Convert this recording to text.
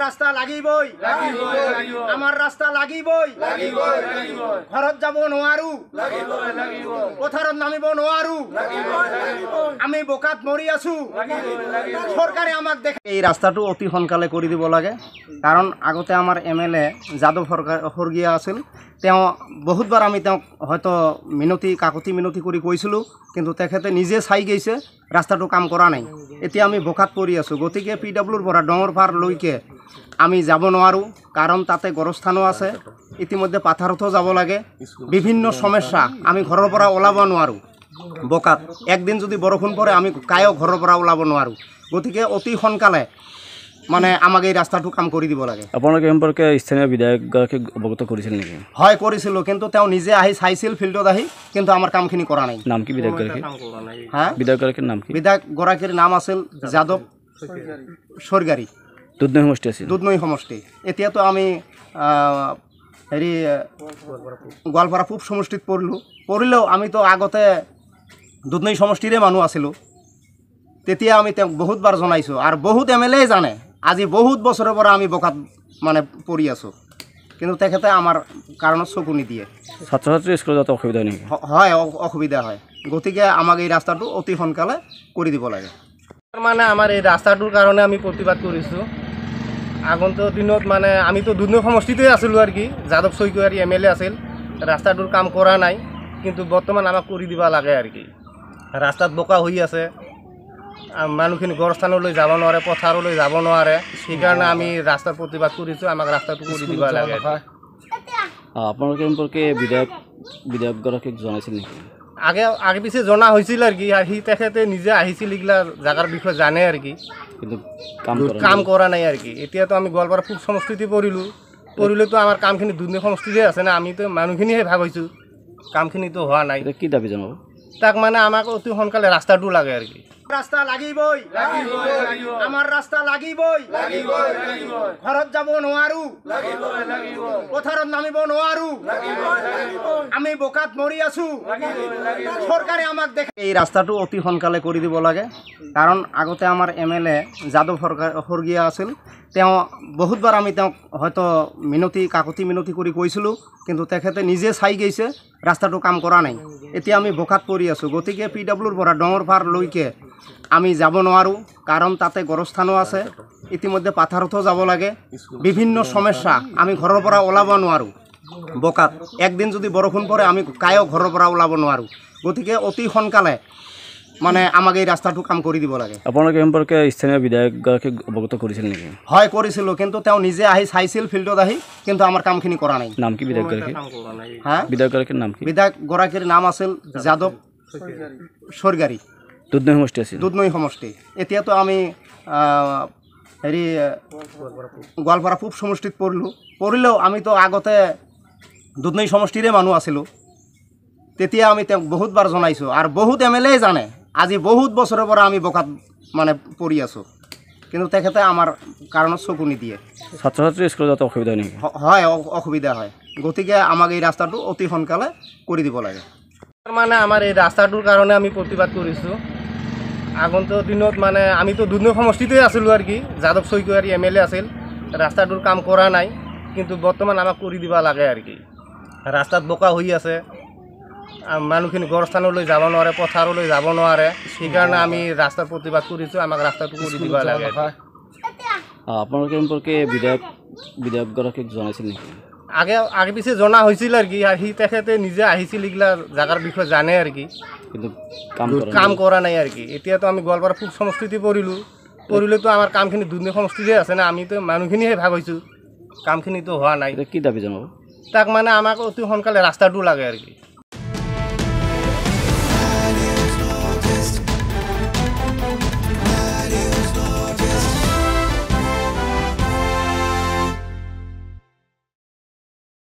ৰাস্তা লাগিবই আমাৰ ৰাস্তা লাগিবই ঘৰত যাব নোৱাৰো পথাৰত নামিব নোৱাৰো আমি বোকাত মৰি আছো চৰকাৰে আমাক দেখে এই ৰাস্তাটো অতি সোনকালে কৰি দিব লাগে কাৰণ আগতে আমাৰ এম এল এ যাদৱ সৰ্গীয়া আছিল তেওঁ বহুতবাৰ আমি তেওঁক হয়তো মিনতি কাকতি মিনতি কৰি কৈছিলোঁ কিন্তু তেখেতে নিজে চাই গৈছে ৰাস্তাটো কাম কৰা নাই এতিয়া আমি বোকাত পৰি আছোঁ গতিকে পি ডাব্লিউৰ পৰা ডঙৰ পাৰলৈকে আমি যাব নোৱাৰোঁ কাৰণ তাতে গৰস্থানো আছে ইতিমধ্যে পাথাৰতো যাব লাগে বিভিন্ন সমস্যা আমি ঘৰৰ পৰা ওলাব নোৱাৰোঁ বোকাত একদিন যদি বৰষুণ পৰে আমি কায়ো ঘৰৰ পৰা ওলাব নোৱাৰোঁ গতিকে অতি সোনকালে মানে আমাক এই ৰাস্তাটো কাম কৰি দিব লাগে আপোনালোকে সম্পৰ্কে স্থানীয় বিধায়কগৰাকীক অৱগত কৰিছিল নেকি হয় কৰিছিলোঁ কিন্তু তেওঁ নিজে আহি চাইছিল ফিল্ডত আহি কিন্তু আমাৰ কামখিনি কৰা নাই নাম কি বিধায়কগৰাকী হা বিধায়কগৰাকীৰ নাম কি বিধায়কগৰাকীৰ নাম আছিল যাদৱ স্বৰ্গাৰী দুধনৈ সমষ্টি আছিল দুধনৈ সমষ্টি এতিয়াতো আমি হেৰি গোৱালপাৰা পূব সমষ্টিত পৰিলোঁ পৰিলেও আমিতো আগতে দুধনৈ সমষ্টিৰে মানুহ আছিলোঁ তেতিয়া আমি তেওঁক বহুতবাৰ জনাইছোঁ আৰু বহুত এম এল এ জানে আজি বহুত বছৰৰ পৰা আমি বকাত মানে পৰি আছোঁ কিন্তু তেখেতে আমাৰ কাৰণত চকু নিদিয়ে ছাত্ৰ ছাত্ৰী স্কুলত যাতে অসুবিধা নেকি হয় অসুবিধা হয় গতিকে আমাক এই ৰাস্তাটো অতি সোনকালে কৰি দিব লাগে মানে আমাৰ এই ৰাস্তাটোৰ কাৰণে আমি প্ৰতিবাদ কৰিছোঁ আগন্তুক দিনত মানে আমিতো দুধনৈ সমষ্টিতেই আছিলোঁ আর কি যাদব চৈকুয়ারী এম এল এ আছিল রাস্তাটোর কাম করা নাই কিন্তু বর্তমান আমাক করে দিবা লাগে আর কি রাস্তাত বোকা হয়ে আছে মানুষখিন গড়স্থান যাব নয় পথার যাব নয় সেইকারণে আমি রাস্তার প্রতিবাদ করেছো আমাক রাস্তাটো করে দিবা লাগে আপনাদের সম্পর্কে বিধায়ক বিধায়কগারীক জানাইছিল আগে আগে পিছিয়ে জনা হয়েছিল আর কি আর সে নিজে আইসিল এগুলা জায়গার বিষয়ে জানে আর কি কিন্তু কাম কৰা নাই আৰু কি এতিয়াতো আমি গোৱালপাৰা খুব সমষ্টিতে পড়িলো পৰিলেতো আমাৰ কামখিনি কামখিন সমষ্টিতে আছে না আমিতো মানুহখিনিহে ভাগ ভাবছো কামখিনিতো হোৱা নাই কি দাবী জনাব তাক মানে আমাক অতি সোনকালে ৰাস্তাটো লাগে আৰু কি ৰাস্তা লাগিবই আমাৰ ৰাস্তা লাগিবই ঘৰত যাব নোৱাৰো পথাৰত নামিব নোৱাৰো আমি বোকাত মৰি আছো চৰকাৰে আমাক দেখে এই ৰাস্তাটো অতি সোনকালে কৰি দিব লাগে কাৰণ আগতে আমাৰ এম এল এ যাদৱ সৰ্গীয়া আছিল তেওঁ বহুতবাৰ আমি তেওঁক হয়তো মিনতি কাকতি মিনতি কৰি কৈছিলোঁ কিন্তু তেখেতে নিজে চাই গৈছে ৰাস্তাটো কাম কৰা নাই এতিয়া আমি বোকাত পৰি আছোঁ গতিকে পি ডাব্লিউৰ পৰা ডঙৰ পাৰলৈকে আমি যাব নোৱাৰোঁ কাৰণ তাতে গড়স্থানো আছে ইতিমধ্যে পাথাৰতো যাব লাগে বিভিন্ন সমস্যা আমি ঘৰেৰ পৰা ওলাব নোৱাৰো বকাত একদিন যদি বৰফুণ পৰে আমি কায়ো ঘৰেৰ পৰা ওলাব নোৱাৰো গতিকে অতি সোনকালে মানে আমাক এই ৰাস্তাটো কাম কৰি দিব লাগে আপনাকে সম্পর্কে স্থানীয় বিধায়ক অবগত করেছিল নাকি হয় করেছিল কিন্তু তেওঁ নিজে আহি চাইছিল ফিল্ডত আহি কিন্তু আমাৰ কামখিনি কৰা নাই নাম কি বিধায়ক গরাকে হ্যাঁ বিধায়ক গরাকে নাম কি বিধায়ক গরাকের নাম আছিল যাদব সরগারি দুধনৈ সমষ্টি আছে দুধনৈ সমষ্টি এতিয়া তো আমি হেৰি গোৱালপাৰা পূব সমষ্টিত পৰিলোঁ পৰিলেও আমিতো আগতে দুধনৈ সমষ্টিৰে মানুহ আছিলোঁ তেতিয়া আমি তেওঁক বহুতবাৰ জনাইছোঁ আৰু বহুত এম এল এ জানে আজি বহুত বছৰৰ পৰা আমি বকাত মানে পৰি আছোঁ কিন্তু তেখেতে আমাৰ কাৰণত চকু নিদিয়ে ছাত্ৰ ছাত্ৰী স্কুলত যাতে অসুবিধা নেকি হয় অসুবিধা হয় গতিকে আমাক এই ৰাস্তাটো অতি সোনকালে কৰি দিব লাগে মানে আমাৰ এই ৰাস্তাটোৰ কাৰণে আমি প্ৰতিবাদ কৰিছোঁ আগন্তুক দিনত মানে আমিতো দুধনৈ সমষ্টিতে আছিলোঁ আৰু কি যাদৱ চৈকুৱাৰী এম এল এ আছিল ৰাস্তাটোৰ কাম কৰা নাই কিন্তু বৰ্তমান আমাক কৰি দিব লাগে আৰু কি ৰাস্তাত বোকা হৈ আছে মানুহখিনি গড় স্থানলৈ যাব নোৱাৰে পথাৰলৈ যাব নোৱাৰে সেইকাৰণে আমি ৰাস্তাৰ প্ৰতিবাদ কৰিছোঁ আমাক ৰাস্তাটো কৰি দিব লাগে আপোনালোকে সম্পৰ্কে বিধায়ক বিধায়কগৰাকীক জনাইছিল নেকি আগে আগে পিছে জনা হৈছিল আর কি আর সি তেখেতে নিজে আহিছিল এগুলা জাগার বিষয়ে জানে আর কি কিন্তু কাম করা নাই আর কি এতিয়া তো আমি গোয়ালপাড়া পূব সমষ্টিতে পড়িলো পড়িলে তো আমার কামখিনি দুর্নি সমষ্টিতে আছে না আমি তো মানুষখিনিহে ভাবিছো কামখিনি তো হওয়া নাই কি দাবি জানাব তাক মানে আমাক অতি সোনকালে রাস্তাটো লাগে আর কি